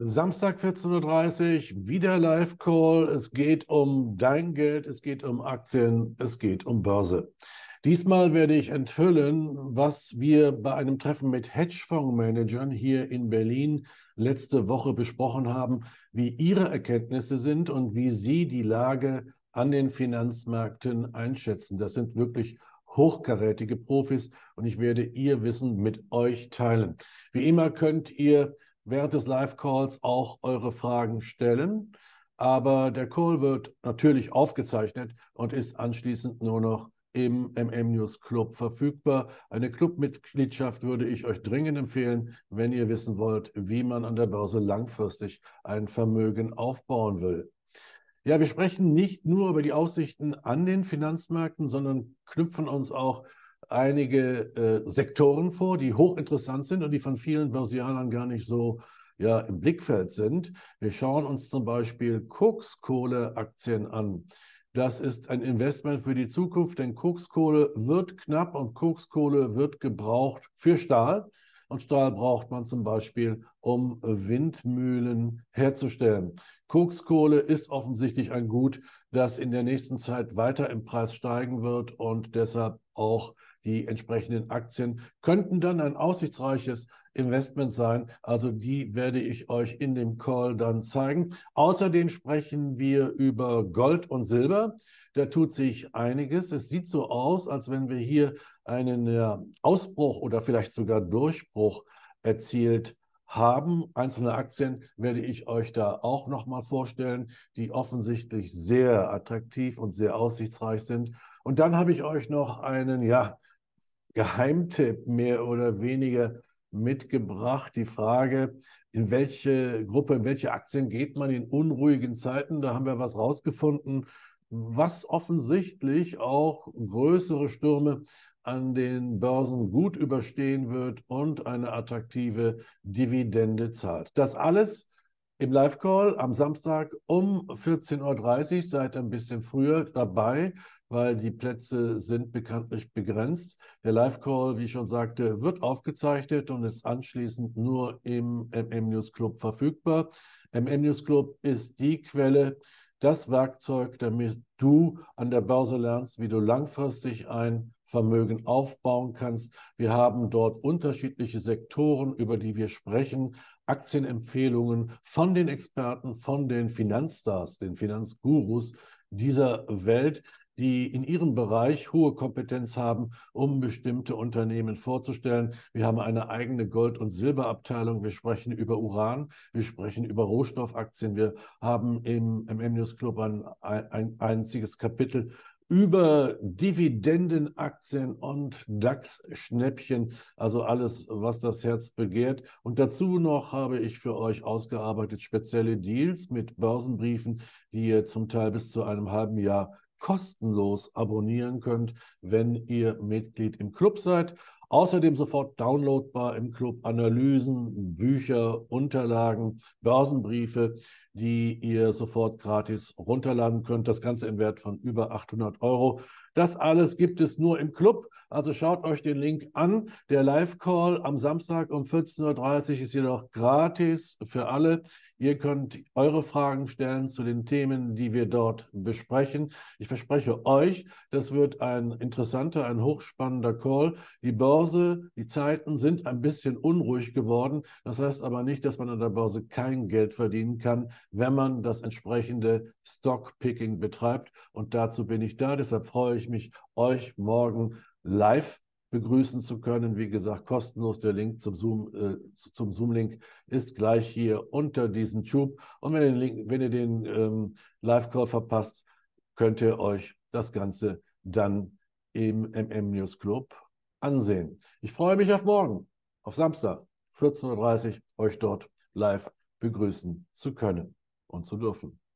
Samstag 14.30 Uhr, wieder Live-Call. Es geht um dein Geld, es geht um Aktien, es geht um Börse. Diesmal werde ich enthüllen, was wir bei einem Treffen mit Hedgefondsmanagern hier in Berlin letzte Woche besprochen haben, wie ihre Erkenntnisse sind und wie sie die Lage an den Finanzmärkten einschätzen. Das sind wirklich hochkarätige Profis und ich werde ihr Wissen mit euch teilen. Wie immer könnt ihr während des Live-Calls auch eure Fragen stellen. Aber der Call wird natürlich aufgezeichnet und ist anschließend nur noch im MM News Club verfügbar. Eine Clubmitgliedschaft würde ich euch dringend empfehlen, wenn ihr wissen wollt, wie man an der Börse langfristig ein Vermögen aufbauen will. Ja, wir sprechen nicht nur über die Aussichten an den Finanzmärkten, sondern knüpfen uns auch einige äh, Sektoren vor, die hochinteressant sind und die von vielen Börsianern gar nicht so ja, im Blickfeld sind. Wir schauen uns zum Beispiel Kokskohleaktien an. Das ist ein Investment für die Zukunft, denn Kokskohle wird knapp und Kokskohle wird gebraucht für Stahl. Und Stahl braucht man zum Beispiel, um Windmühlen herzustellen. Kokskohle ist offensichtlich ein Gut, das in der nächsten Zeit weiter im Preis steigen wird und deshalb auch die entsprechenden Aktien könnten dann ein aussichtsreiches Investment sein. Also die werde ich euch in dem Call dann zeigen. Außerdem sprechen wir über Gold und Silber. Da tut sich einiges. Es sieht so aus, als wenn wir hier einen Ausbruch oder vielleicht sogar Durchbruch erzielt haben. Einzelne Aktien werde ich euch da auch nochmal vorstellen, die offensichtlich sehr attraktiv und sehr aussichtsreich sind. Und dann habe ich euch noch einen, ja, Geheimtipp mehr oder weniger mitgebracht. Die Frage, in welche Gruppe, in welche Aktien geht man in unruhigen Zeiten? Da haben wir was rausgefunden, was offensichtlich auch größere Stürme an den Börsen gut überstehen wird und eine attraktive Dividende zahlt. Das alles im Live-Call am Samstag um 14.30 Uhr. Seid ein bisschen früher dabei, weil die Plätze sind bekanntlich begrenzt. Der Live-Call, wie ich schon sagte, wird aufgezeichnet und ist anschließend nur im MM News Club verfügbar. MM News Club ist die Quelle, das Werkzeug, damit du an der Börse lernst, wie du langfristig ein Vermögen aufbauen kannst. Wir haben dort unterschiedliche Sektoren, über die wir sprechen, Aktienempfehlungen von den Experten, von den Finanzstars, den Finanzgurus dieser Welt, die in ihrem Bereich hohe Kompetenz haben, um bestimmte Unternehmen vorzustellen. Wir haben eine eigene Gold- und Silberabteilung. Wir sprechen über Uran. Wir sprechen über Rohstoffaktien. Wir haben im, im MNews Club ein, ein einziges Kapitel, über Dividendenaktien und DAX-Schnäppchen, also alles, was das Herz begehrt. Und dazu noch habe ich für euch ausgearbeitet spezielle Deals mit Börsenbriefen, die ihr zum Teil bis zu einem halben Jahr kostenlos abonnieren könnt, wenn ihr Mitglied im Club seid. Außerdem sofort downloadbar im Club Analysen, Bücher, Unterlagen, Börsenbriefe, die ihr sofort gratis runterladen könnt. Das Ganze im Wert von über 800 Euro. Das alles gibt es nur im Club. Also schaut euch den Link an. Der Live-Call am Samstag um 14.30 Uhr ist jedoch gratis für alle. Ihr könnt eure Fragen stellen zu den Themen, die wir dort besprechen. Ich verspreche euch, das wird ein interessanter, ein hochspannender Call. Die Börse, die Zeiten sind ein bisschen unruhig geworden. Das heißt aber nicht, dass man an der Börse kein Geld verdienen kann, wenn man das entsprechende Stockpicking betreibt. Und dazu bin ich da. Deshalb freue ich mich, euch morgen live begrüßen zu können. Wie gesagt, kostenlos der Link zum Zoom, äh, zum Zoom-Link ist gleich hier unter diesem Tube. Und wenn ihr den, Link, wenn ihr den ähm, Live-Call verpasst, könnt ihr euch das Ganze dann im MM News Club ansehen. Ich freue mich auf morgen, auf Samstag, 14.30 Uhr, euch dort live begrüßen zu können und zu dürfen.